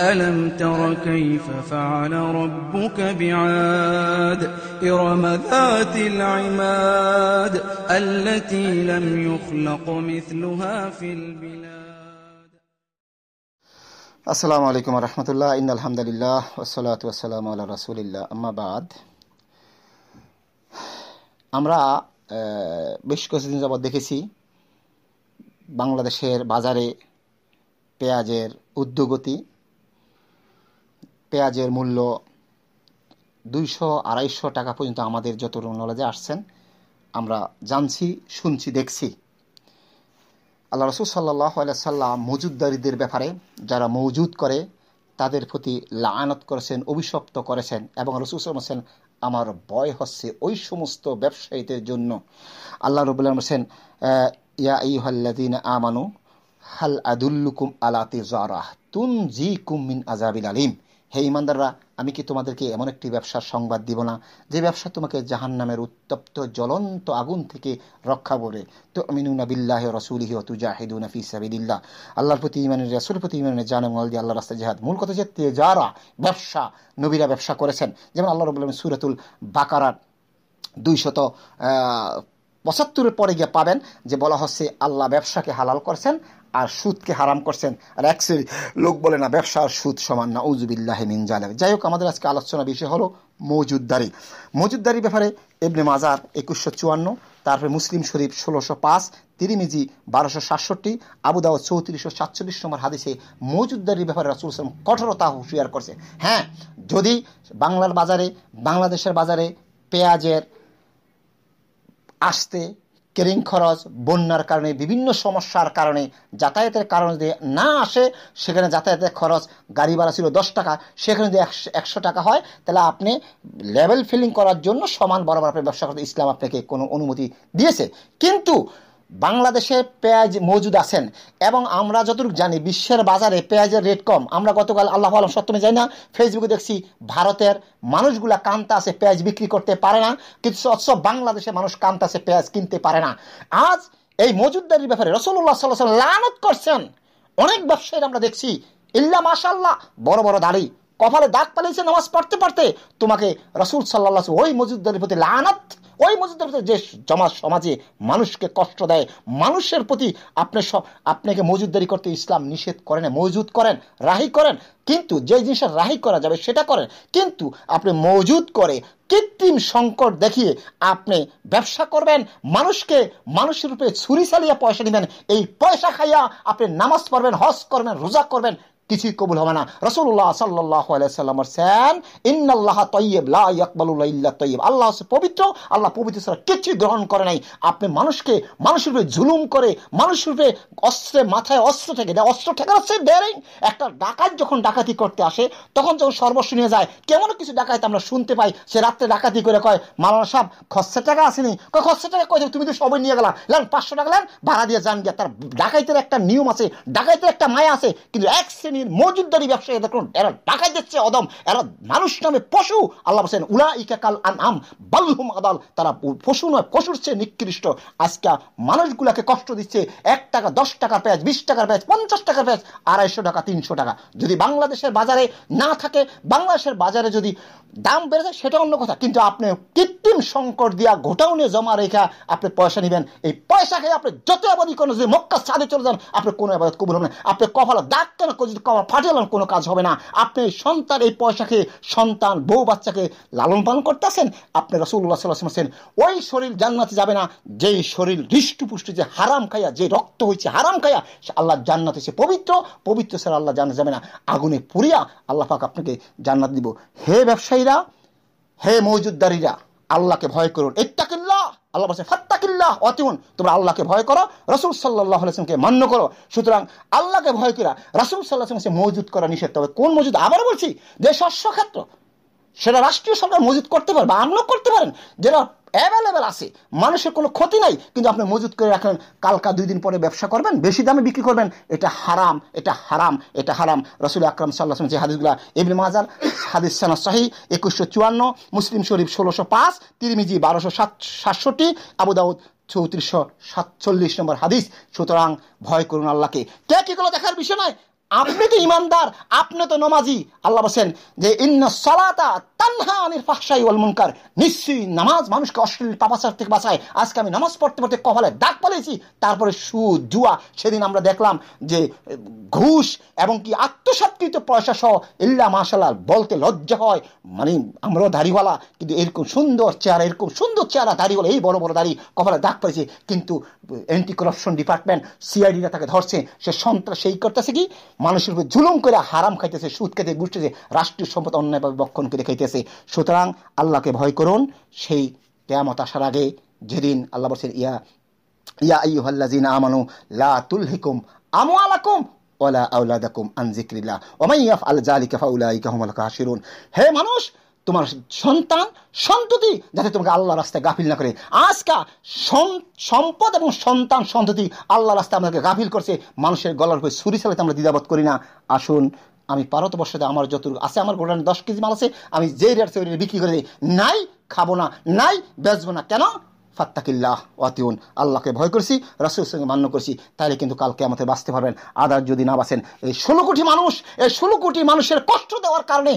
ألم تر كيف فعل ربك بعاد إرم ذات العماد التي لم يخلق مثلها في البلاد السلام عليكم ورحمة الله إن الحمد لله والصلاة والسلام على رسول الله أما بعد আমরা বেশ কিছুদিন যাবৎ দেখেছি বাংলাদেশের বাজারে পেঁয়াজের উদ্যোগতি পেঁয়াজের মূল্য দুইশো আড়াইশো টাকা পর্যন্ত আমাদের যত নলেজে আসছেন আমরা জানছি শুনছি দেখছি আল্লাহ রসুল সাল্লাহ সাল্লাম মজুদদারিদের ব্যাপারে যারা মজুদ করে তাদের প্রতি লায়নত করেছেন অভিশপ্ত করেছেন এবং রসুল হোসেন আমার বয় হচ্ছে ওই সমস্ত ব্যবসায়ীদের জন্য আল্লাহ রবুল্লাহ হোসেন ইয়া ইহল্লাদিন আমানু হাল আদুল্লুকুম আলাতে জারাহ তুন জি কুমিন আজাবিল আলিম হে ইমানদাররা আমি কি তোমাদেরকে এমন একটি ব্যবসার সংবাদ দিব না যে ব্যবসা তোমাকে জাহান নামের উত্তপ্ত জ্বলন্ত আগুন থেকে রক্ষা করে তো আমিনুনা রসুল রসুলিহি অতু জাহিদুনা সাবিদুল্লাহ আল্লাহর প্রতি ইমানের রসুল প্রতি ইমানের জানে মল দিয়ে আল্লাহ রাস্তা জেহাদ মূল কথা যে যারা ব্যবসা নবীরা ব্যবসা করেছেন যেমন আল্লাহ রবুল্লাহ সুরাতুল বাকারার দুইশত পঁচাত্তরের পরে গিয়ে পাবেন যে বলা হচ্ছে আল্লাহ ব্যবসাকে হালাল করছেন আর সুদকে হারাম করছেন আর এক লোক বলে না ব্যবসা আর সুদ সমান না উজুবিল্লাহ মিন যাই হোক আমাদের আজকে আলোচনা বিষয় হলো মজুদ্দারি মজুদ্দারি ব্যাপারে এবনে মাজার একুশশো চুয়ান্ন তারপরে মুসলিম শরীফ ষোলোশো পাঁচ তিরিমিজি বারোশো সাতষট্টি আবুদাও চৌত্রিশশো সাতচল্লিশ নম্বর হাদিসে মজুদ্দারির ব্যাপারে রাসুল ইসলাম কঠোরতা হুঁশিয়ার করছে হ্যাঁ যদি বাংলার বাজারে বাংলাদেশের বাজারে পেঁয়াজের আসতে কেরিং খরচ বন্যার কারণে বিভিন্ন সমস্যার কারণে যাতায়াতের কারণে যদি না আসে সেখানে যাতায়াতের খরচ গাড়ি ভাড়া ছিল দশ টাকা সেখানে যদি একশো টাকা হয় তাহলে আপনি লেভেল ফিলিং করার জন্য সমান বরাবর আপনি ব্যবসা করতে ইসলাম আপনাকে কোনো অনুমতি দিয়েছে কিন্তু বাংলাদেশে পেঁয়াজ মজুদ আছেন এবং আমরা যতটুকু জানি বিশ্বের বাজারে পেঁয়াজের রেট কম আমরা গতকাল আল্লাহ আলম সত্যমে যাই না ফেসবুকে দেখছি ভারতের মানুষগুলা কান্তা আছে পেঁয়াজ বিক্রি করতে পারে না কিন্তু অথচ বাংলাদেশে মানুষ কান্তা আছে পেঁয়াজ কিনতে পারে না আজ এই মজুদদারির ব্যাপারে রসুল্লাহ সাল্লাহ লানত করছেন অনেক ব্যবসায়ী আমরা দেখছি ইল্লা মাশাল্লাহ বড় বড় দাড়ি কপালে দাগ পালিয়েছে নামাজ পড়তে পড়তে তোমাকে রসুল সাল্লাহ ওই মজুদদারির প্রতি লানত ওই মসজিদের ভিতরে যে জমা সমাজে মানুষকে কষ্ট দেয় মানুষের প্রতি আপনি আপনাকে মজুদারি করতে ইসলাম নিষেধ করেন মজুদ করেন রাহি করেন কিন্তু যে জিনিসটা রাহি করা যাবে সেটা করেন কিন্তু আপনি মজুদ করে কৃত্রিম সংকট দেখিয়ে আপনি ব্যবসা করবেন মানুষকে মানুষের রূপে ছুরি চালিয়ে পয়সা নেবেন এই পয়সা খাইয়া আপনি নামাজ পড়বেন হজ করবেন রোজা করবেন কিছুই কবুল হবে না রসুল্লাহ সাল্লাহ আলাইসাল্লামর স্যান ইন্নাল্লাহ তৈব লাকবাল্লা তৈব আল্লাহ হচ্ছে পবিত্র আল্লাহ পবিত্র সারা কিছুই গ্রহণ করে নাই আপনি মানুষকে মানুষের রূপে জুলুম করে মানুষ রূপে অস্ত্রে মাথায় অস্ত্র থেকে দেয় অস্ত্র ঠেকার হচ্ছে দেয় একটা ডাকাত যখন ডাকাতি করতে আসে তখন যখন সর্বস্ব নিয়ে যায় কেমন কিছু ডাকাতি আমরা শুনতে পাই সে রাত্রে ডাকাতি করে কয় মালানা সাহেব খসের টাকা আসেনি কয় খসের টাকা কয় তুমি তো সবাই নিয়ে গেলাম লেন পাঁচশো টাকা লেন ভাড়া দিয়ে যান গিয়া তার ডাকাইতের একটা নিয়ম আছে ডাকাইতের একটা মায়া আছে কিন্তু এক শ্রেণী ব্যবসায়ী দেখুন এরা দিচ্ছে অদম এরা মানুষ নামে পশু আল্লাহ হোসেন উলা ইকাকাল আন আম বাল্লুম আদাল তারা পশু নয় পশুর চেয়ে নিকৃষ্ট আজকে মানুষগুলাকে কষ্ট দিচ্ছে এক টাকা দশ টাকার বিশ টাকার পঞ্চাশ টাকার আড়াইশো টাকা তিনশো টাকা যদি বাংলাদেশের বাজারে না থাকে বাংলাদেশের বাজারে যদি দাম বেড়ে যায় সেটা অন্য কথা কিন্তু আপনি কৃত্রিম সংকট দিয়া ঘোটাউনে জমা রেখা আপনি পয়সা নেবেন এই পয়সা খেয়ে আপনি যত আবাদি করেন যদি মক্কা সাদে চলে যান আপনি কোনো আবাদ কবুল হবেন না আপনি কপালে দাগ কেন কমা ফাটালার কোনো কাজ হবে না আপনি সন্তান এই পয়সাকে সন্তান বউ বাচ্চাকে লালন পালন করতেছেন আপনি রসুল্লাহ সাল্লাহেন ওই শরীর জান্নাতে যাবে না যেই শরীর হৃষ্টপুষ্ট যে হারাম খাইয়া যে রক্ত হয়েছে হারাম খাইয়া সে আল্লাহ জান্নাতে সে পবিত্র পবিত্র স্যার আল্লাহ জানা যাবে না আগুনে পুড়িয়া আল্লাহ পাক আপনাকে জান্নাত দিব হে ব্যবসায়ীরা হে মজুদ্দারিরা আল্লাহকে ভয় করুন ফাত্তাকিল্লাহ আল্লাহ বলছে ফাত্তাকিল্লাহ অতিউন তোমরা আল্লাহকে ভয় করো রসুল সাল্লাহ আলসিমকে মান্য করো সুতরাং আল্লাহকে ভয় করা রাসুল সাল্লাহ মজুদ করা নিষেধ তবে কোন মজুদ আবার বলছি যে শস্য ক্ষেত্র সেটা রাষ্ট্রীয় সরকার মজুদ করতে পারে বা আমরাও করতে পারেন যেটা অ্যাভেলেবেল আছে মানুষের কোনো ক্ষতি নাই কিন্তু আপনি মজুত করে রাখেন কালকা দুই দিন পরে ব্যবসা করবেন বেশি দামে বিক্রি করবেন এটা হারাম এটা হারাম এটা হারাম রসুল আকরম সাল্লাহ যে হাদিসগুলা এবিন মাজার হাদিস সানা শাহী একুশশো চুয়ান্ন মুসলিম শরীফ ষোলোশো পাঁচ তিরমিজি বারোশো সাত সাতষট্টি আবুদাউদ চৌত্রিশশো সাতচল্লিশ নম্বর হাদিস সুতরাং ভয় করুন আল্লাহকে কে কি করলো দেখার বিষয় নয় আপনি তো ইমানদার আপনি তো নমাজি আল্লাহ বলছেন যে ইন্না সলাতা তানহা আনির ফাহসাই ওয়াল মুনকার নিশ্চয়ই নামাজ মানুষকে অশ্লীল পাপাচার থেকে বাঁচায় আজকে আমি নামাজ পড়তে পড়তে কপালে দাগ পালিয়েছি তারপরে সু জুয়া সেদিন আমরা দেখলাম যে ঘুষ এবং কি আত্মসাতকৃত পয়সা সহ ইল্লা মাশাল্লাহ বলতে লজ্জা হয় মানে আমরাও দাড়িওয়ালা কিন্তু এরকম সুন্দর চেহারা এরকম সুন্দর চেহারা দাড়িওয়ালা এই বড় বড় দাড়ি কপালে দাগ পাইছে কিন্তু অ্যান্টি করাপশন ডিপার্টমেন্ট সিআইডিরা তাকে ধরছে সে সন্ত্রাস সেই করতেছে কি মানুষের উপর জুলুম করে হারাম খাইতেছে সুদ খাইতে গুষ্টিছে রাষ্ট্রীয় সম্পদ অন্যায়ভাবে বক্ষণ করে খাইতেছে সুতরাং আল্লাহকে ভয় করুন সেই কেয়ামত আসার আগে যেদিন আল্লাহ বলছেন ইয়া ইয়া জিন আমানু লা হিকুম আমু আলাকুম ওলা আউলাদাকুম আনজিক্রিল্লাহ ওমাইয়াফ আল জালিকা ফাউলাইকা হুমুল কাশিরুন হে মানুষ তোমার সন্তান সন্ততি যাতে তোমাকে আল্লাহ রাস্তায় গাফিল না করে আজকা সম্পদ এবং সন্তান সন্ততি আল্লাহ রাস্তায় আমাদেরকে গাফিল করছে মানুষের গলার উপরে ছুরি সালাতে আমরা দ্বিধাবত করি না আসুন আমি ভারতবর্ষতে আমার যত আছে আমার গোডানে দশ কেজি মাল আছে আমি যেই রেট সেই বিক্রি করে দিই নাই খাবো না নাই বেচবো না কেন ফাত্তাকিল্লাহ ওয়াতিউন আল্লাহকে ভয় করছি রাসুল সঙ্গে মান্য করছি তাহলে কিন্তু কালকে আমাদের বাঁচতে পারবেন আদার যদি না বাঁচেন এই ষোলো কোটি মানুষ এই ষোলো কোটি মানুষের কষ্ট দেওয়ার কারণে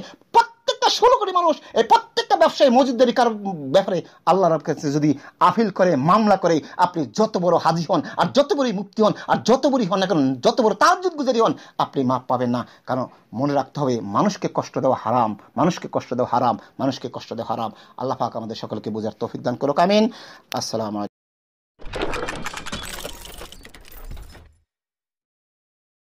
প্রত্যেকটা ষোলো কোটি মানুষ এই প্রত্যেকটা ব্যবসায়ী মজুদারি কার ব্যাপারে আল্লাহর কাছে যদি আফিল করে মামলা করে আপনি যত বড় হাজি হন আর যত বড়ই মুক্তি হন আর যত বড়ই হন এখন যত বড় তাজ্জুদ গুজারি হন আপনি মাপ পাবেন না কারণ মনে রাখতে হবে মানুষকে কষ্ট দেওয়া হারাম মানুষকে কষ্ট দেওয়া হারাম মানুষকে কষ্ট দেওয়া হারাম আল্লাহ পাক আমাদের সকলকে বোঝার তৌফিক দান করো কামিন আসসালাম